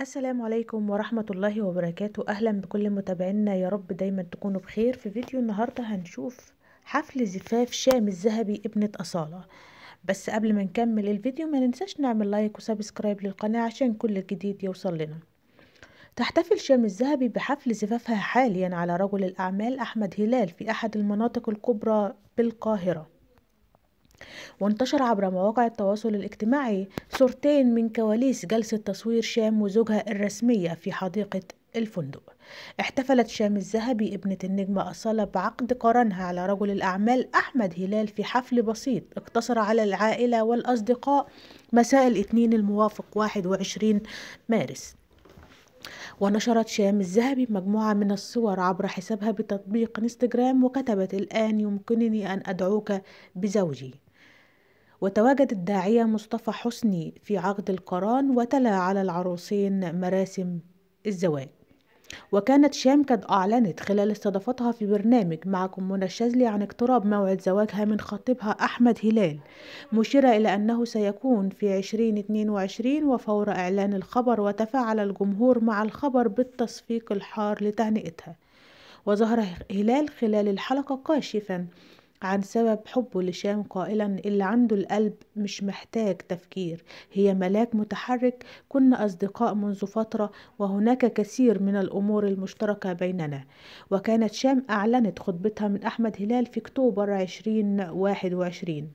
السلام عليكم ورحمة الله وبركاته أهلا بكل متابعينا يا رب دايما تكونوا بخير في فيديو النهاردة هنشوف حفل زفاف شام الذهبي ابنة أصالة بس قبل ما نكمل الفيديو ما ننساش نعمل لايك وسبسكرايب للقناة عشان كل جديد يوصل لنا تحتفل شام الذهبي بحفل زفافها حاليا على رجل الأعمال أحمد هلال في أحد المناطق الكبرى بالقاهرة وانتشر عبر مواقع التواصل الاجتماعي صورتين من كواليس جلسة تصوير شام وزوجها الرسمية في حديقة الفندق احتفلت شام الذهبي ابنة النجمة أصالة بعقد قرنها على رجل الأعمال أحمد هلال في حفل بسيط اقتصر على العائلة والأصدقاء مساء الاثنين الموافق 21 مارس ونشرت شام الذهبي مجموعة من الصور عبر حسابها بتطبيق انستجرام وكتبت الآن يمكنني أن أدعوك بزوجي وتواجد الداعية مصطفى حسني في عقد القران وتلا على العروسين مراسم الزواج وكانت شام قد أعلنت خلال استضافتها في برنامج معكم منى الشاذلي عن اقتراب موعد زواجها من خطيبها أحمد هلال مشيرة إلى أنه سيكون في 2022 وفور إعلان الخبر وتفاعل الجمهور مع الخبر بالتصفيق الحار لتهنئتها وظهر هلال خلال الحلقة كاشفا عن سبب حبه لشام قائلا اللي عنده القلب مش محتاج تفكير هي ملاك متحرك كنا أصدقاء منذ فترة وهناك كثير من الأمور المشتركة بيننا وكانت شام أعلنت خطبتها من أحمد هلال في أكتوبر 2021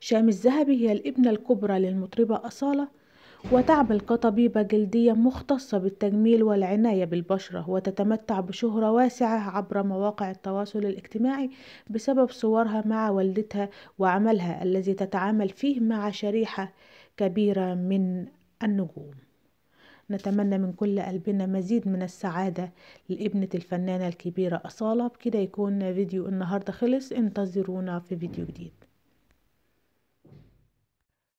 شام الذهبي هي الابنة الكبرى للمطربة أصالة وتعمل كطبيبة جلدية مختصة بالتجميل والعناية بالبشرة وتتمتع بشهرة واسعة عبر مواقع التواصل الاجتماعي بسبب صورها مع والدتها وعملها الذي تتعامل فيه مع شريحة كبيرة من النجوم نتمنى من كل قلبنا مزيد من السعادة لابنة الفنانة الكبيرة أصالة بكده يكون فيديو النهاردة خلص انتظرونا في فيديو جديد